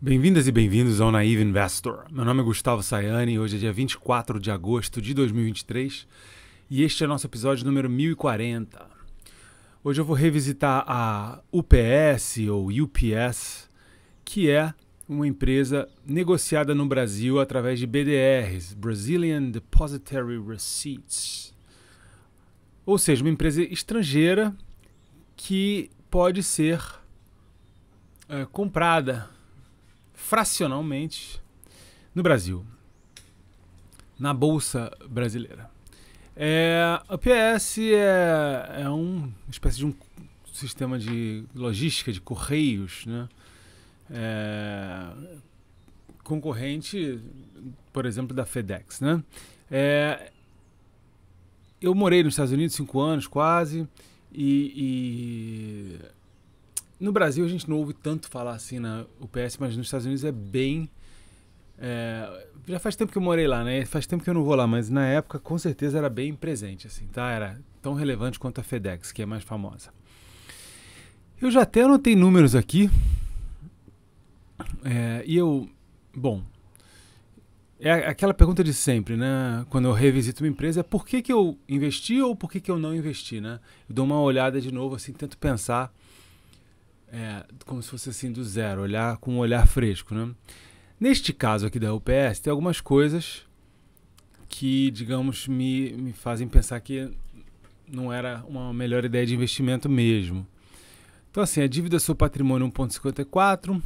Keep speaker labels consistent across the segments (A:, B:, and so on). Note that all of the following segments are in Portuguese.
A: Bem-vindas e bem-vindos ao Naive Investor. Meu nome é Gustavo Sayani e hoje é dia 24 de agosto de 2023 e este é nosso episódio número 1040. Hoje eu vou revisitar a UPS ou UPS, que é uma empresa negociada no Brasil através de BDRs, Brazilian Depositary Receipts. Ou seja, uma empresa estrangeira que pode ser é, comprada fracionalmente no Brasil, na Bolsa Brasileira. É, a PS é, é um, uma espécie de um sistema de logística, de correios, né? É, concorrente, por exemplo, da FedEx, né? É, eu morei nos Estados Unidos cinco anos, quase, e, e no Brasil a gente não ouve tanto falar assim na né, UPS, mas nos Estados Unidos é bem. É, já faz tempo que eu morei lá, né? Faz tempo que eu não vou lá, mas na época com certeza era bem presente, assim, tá? Era tão relevante quanto a FedEx, que é mais famosa. Eu já até anotei números aqui. É, e eu. Bom. É aquela pergunta de sempre, né? Quando eu revisito uma empresa, é por que, que eu investi ou por que, que eu não investi, né? Eu dou uma olhada de novo, assim, tento pensar é, como se fosse assim do zero, olhar com um olhar fresco, né? Neste caso aqui da UPS, tem algumas coisas que, digamos, me, me fazem pensar que não era uma melhor ideia de investimento mesmo. Então, assim, a dívida sobre patrimônio 1,54,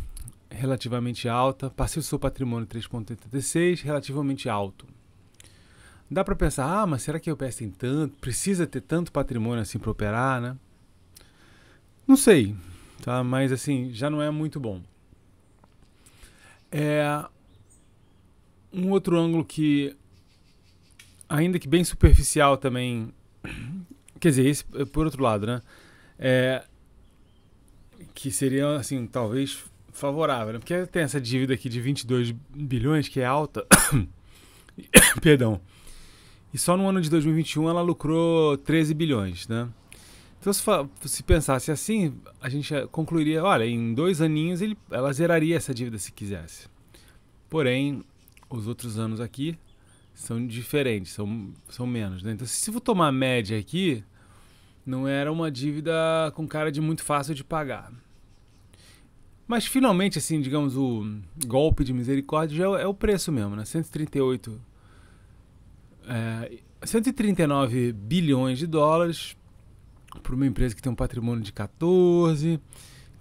A: relativamente alta. Passivo sobre patrimônio 3,86, relativamente alto. Dá para pensar, ah, mas será que a UPS tem tanto? Precisa ter tanto patrimônio assim para operar, né? Não sei tá? Mas assim, já não é muito bom. É um outro ângulo que ainda que bem superficial também, quer dizer, esse eh, por outro lado, né? É que seria assim, talvez favorável, né? porque tem essa dívida aqui de 22 bilhões que é alta. Perdão. E só no ano de 2021 ela lucrou 13 bilhões, né? Então, se, se pensasse assim, a gente concluiria: olha, em dois aninhos ele, ela zeraria essa dívida se quisesse. Porém, os outros anos aqui são diferentes, são, são menos. Né? Então, se eu tomar a média aqui, não era uma dívida com cara de muito fácil de pagar. Mas finalmente, assim, digamos, o golpe de misericórdia é, é o preço mesmo, né? 138. É, 139 bilhões de dólares para uma empresa que tem um patrimônio de 14,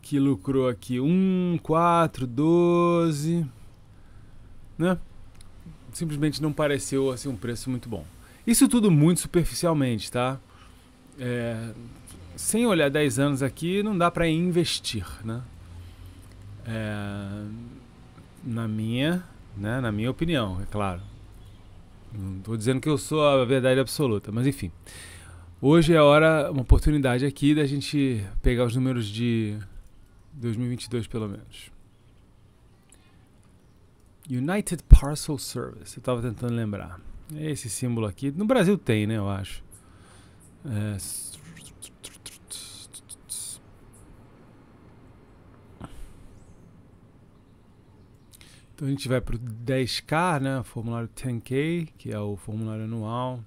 A: que lucrou aqui 1, 4, 12, né? Simplesmente não pareceu assim um preço muito bom. Isso tudo muito superficialmente, tá? É, sem olhar 10 anos aqui, não dá para investir, né? É, na minha, né, na minha opinião, é claro. Não estou dizendo que eu sou a verdade absoluta, mas enfim. Hoje é a hora, uma oportunidade aqui da gente pegar os números de 2022 pelo menos. United Parcel Service, eu estava tentando lembrar. É esse símbolo aqui. No Brasil tem, né, eu acho. É... Então a gente vai pro 10K, né, formulário 10K, que é o formulário anual.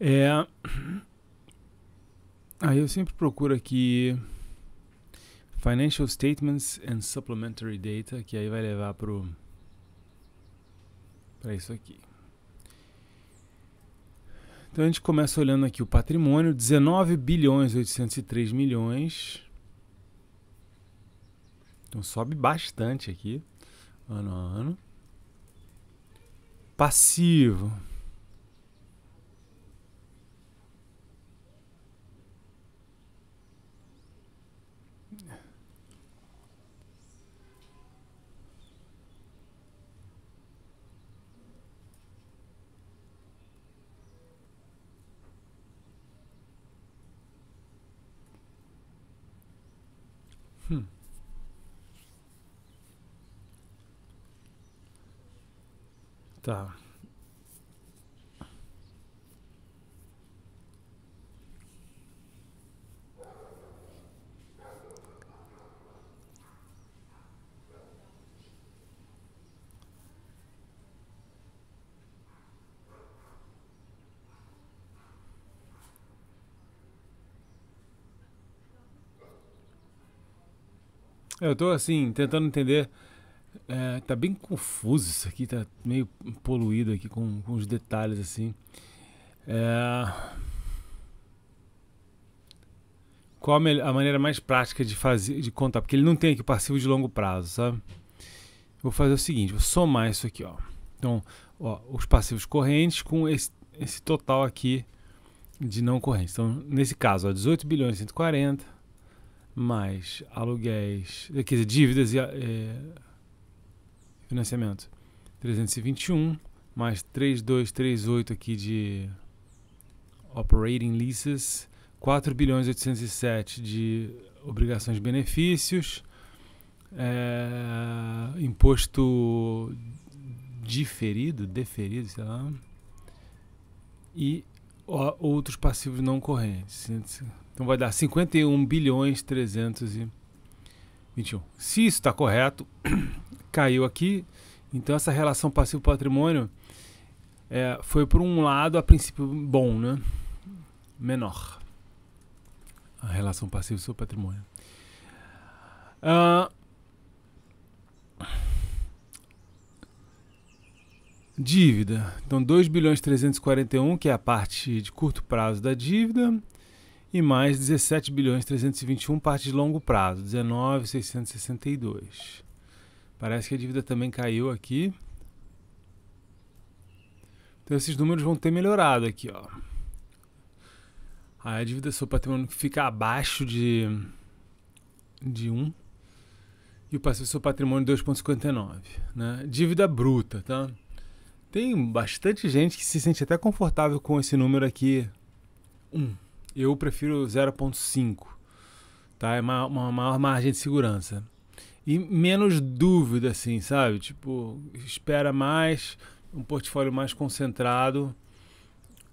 A: É... Aí eu sempre procuro aqui Financial Statements and Supplementary Data, que aí vai levar pro para isso aqui. Então a gente começa olhando aqui o patrimônio, 19 bilhões 803 milhões. Então sobe bastante aqui, ano a ano. Passivo, Hm. Tak. Eu tô assim, tentando entender. É, tá bem confuso isso aqui, tá meio poluído aqui com, com os detalhes assim. É... Qual a, maneira mais prática de fazer, de contar? Porque ele não tem aqui passivo de longo prazo, sabe? Vou fazer o seguinte, vou somar isso aqui, ó. Então, ó, os passivos correntes com esse, esse total aqui de não correntes. Então, nesse caso, ó, 18 bilhões 140 mais aluguéis, quer dizer, dívidas e é, financiamento. 321 mais 3238 aqui de operating leases, 4 bilhões 807 de obrigações de benefícios, é, imposto diferido, deferido, sei lá, e outros passivos não correntes. Então vai dar 51 bilhões 321. Se isso está correto, caiu aqui. Então essa relação passivo-patrimônio é, foi por um lado a princípio bom, né? Menor. A relação passivo-patrimônio. Uh, ah, dívida. Então 2 bilhões 341, que é a parte de curto prazo da dívida e mais 17 bilhões 321 parte de longo prazo, 19,662. Parece que a dívida também caiu aqui. Então esses números vão ter melhorado aqui, ó. a dívida sobre patrimônio fica abaixo de de 1 e o passivo sobre patrimônio 2.59, né? Dívida bruta, tá? Tem bastante gente que se sente até confortável com esse número aqui, 1. Eu prefiro 0.5, tá? É uma, uma maior margem de segurança. E menos dúvida, assim, sabe? Tipo, espera mais, um portfólio mais concentrado,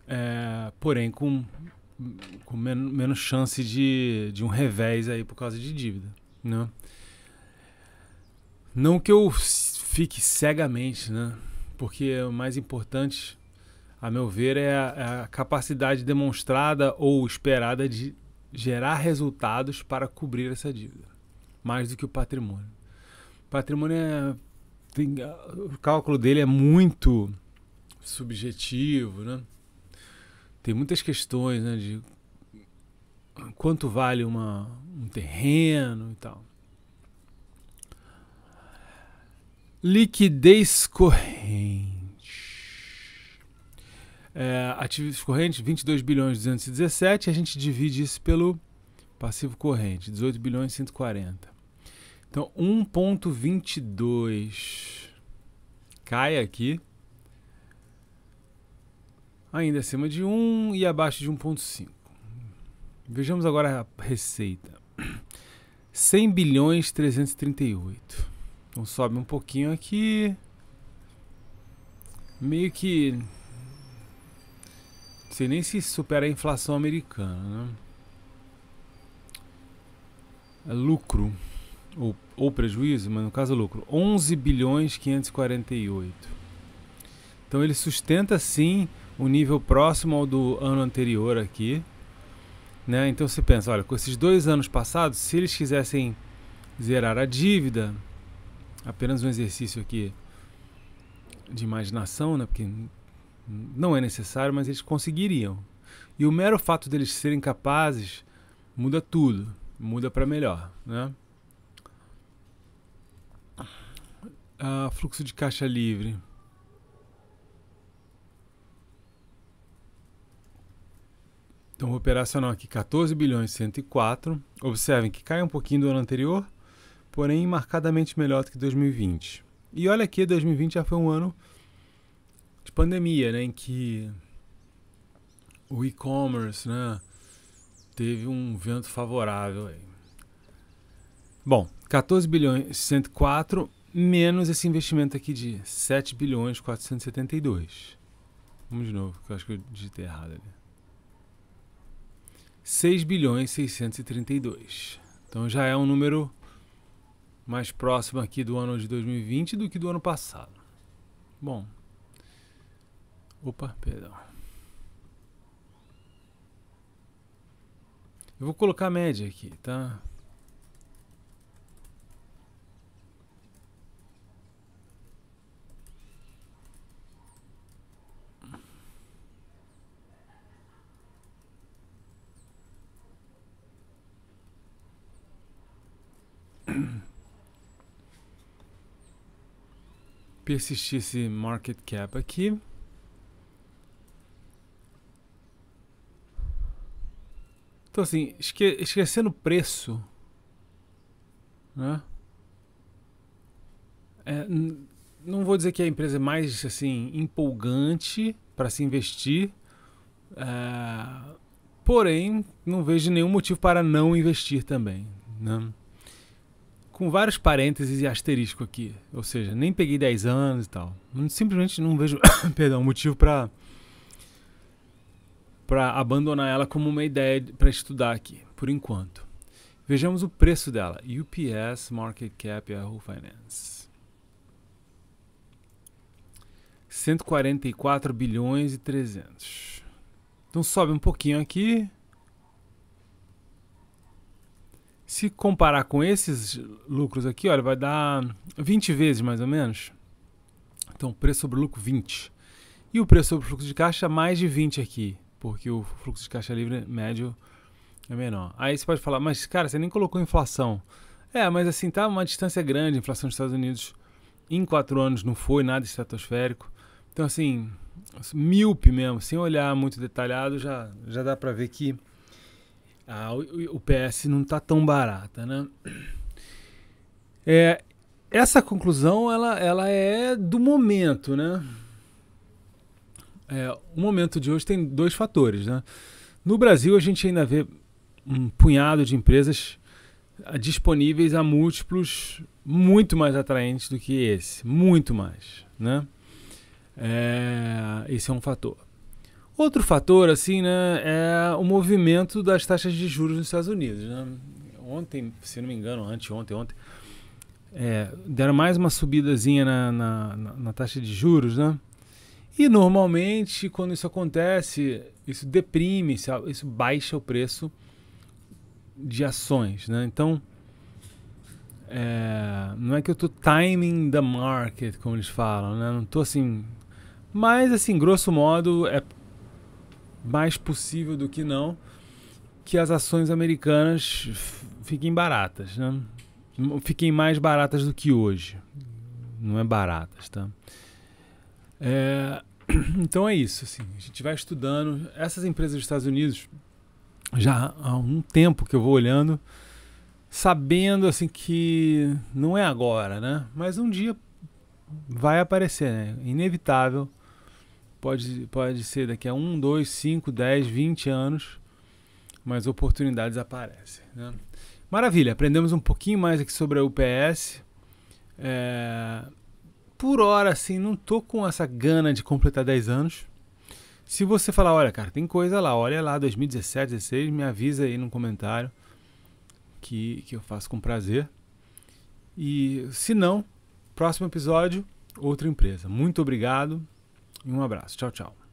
A: é, porém com, com men menos chance de, de um revés aí por causa de dívida, né? Não que eu fique cegamente, né? Porque o mais importante a meu ver, é a, é a capacidade demonstrada ou esperada de gerar resultados para cobrir essa dívida, mais do que o patrimônio. O patrimônio é, tem, o cálculo dele é muito subjetivo, né? Tem muitas questões, né, de quanto vale uma, um terreno e tal. Liquidez corrente. É, ativos correntes, 22 bilhões 217, a gente divide isso pelo passivo corrente, 18 bilhões 140. Então, 1.22 cai aqui, ainda acima de 1 e abaixo de 1.5. Vejamos agora a receita. 100 bilhões 338. Então sobe um pouquinho aqui. Meio que sei nem se supera a inflação americana. Né? É lucro, ou, ou prejuízo, mas no caso é lucro, 11 bilhões 548. Então ele sustenta sim o um nível próximo ao do ano anterior aqui. Né? Então você pensa, olha, com esses dois anos passados, se eles quisessem zerar a dívida, apenas um exercício aqui de imaginação, né? porque não é necessário, mas eles conseguiriam. E o mero fato deles serem capazes muda tudo, muda para melhor, né? Ah, fluxo de caixa livre. Então, operacional aqui 14 bilhões e 104. Observem que cai um pouquinho do ano anterior, porém marcadamente melhor do que 2020. E olha aqui, 2020 já foi um ano de pandemia, né, em que o e-commerce, né, teve um vento favorável aí. Bom, 14 bilhões 104 menos esse investimento aqui de 7 bilhões 472. Vamos de novo, que eu acho que eu digitei errado ali. 6 bilhões 632. Então já é um número mais próximo aqui do ano de 2020 do que do ano passado. Bom, Opa, perdão. Eu vou colocar a média aqui, tá? Persistir esse market cap aqui. Então, assim, esque esquecendo o preço, né? É, não vou dizer que a empresa é mais assim empolgante para se investir, é, porém não vejo nenhum motivo para não investir também, né? com vários parênteses e asterisco aqui, ou seja, nem peguei 10 anos e tal. Simplesmente não vejo, perdão, motivo para para abandonar ela como uma ideia para estudar aqui, por enquanto. Vejamos o preço dela. UPS Market Cap Yahoo Finance. 144 bilhões e 300. Então sobe um pouquinho aqui. Se comparar com esses lucros aqui, olha, vai dar 20 vezes mais ou menos. Então, preço sobre lucro 20. E o preço sobre fluxo de caixa mais de 20 aqui porque o fluxo de caixa livre médio é menor. Aí você pode falar, mas cara, você nem colocou inflação. É, mas assim, tá uma distância grande, a inflação dos Estados Unidos em quatro anos não foi nada estratosférico. Então, assim, míope mesmo, sem olhar muito detalhado, já, já dá para ver que o, o, PS não tá tão barata, né? É, essa conclusão, ela, ela é do momento, né? é, o momento de hoje tem dois fatores. Né? No Brasil, a gente ainda vê um punhado de empresas ah, disponíveis a múltiplos muito mais atraentes do que esse, muito mais, né? É, esse é um fator. Outro fator, assim, né, é o movimento das taxas de juros nos Estados Unidos. Né? Ontem, se não me engano, anteontem, ontem, é, deram mais uma subidazinha na, na, na, na taxa de juros, né? E normalmente, quando isso acontece, isso deprime, isso baixa o preço de ações. Né? Então, é, não é que eu estou timing the market, como eles falam, né? não estou assim. Mas, assim, grosso modo, é mais possível do que não que as ações americanas fiquem baratas, né? fiquem mais baratas do que hoje. Não é baratas, tá? É, então é isso. Assim, a gente vai estudando. Essas empresas dos Estados Unidos, já há um tempo que eu vou olhando, sabendo assim que não é agora, né? Mas um dia vai aparecer, né? Inevitável. Pode, pode ser daqui a um, dois, cinco, dez, vinte anos, mas oportunidades aparecem. Né? Maravilha, aprendemos um pouquinho mais aqui sobre a UPS. É, por hora, assim, não tô com essa gana de completar 10 anos. Se você falar, olha, cara, tem coisa lá, olha lá, 2017, 2016, me avisa aí no comentário que, que eu faço com prazer. E se não, próximo episódio, outra empresa. Muito obrigado e um abraço. Tchau, tchau.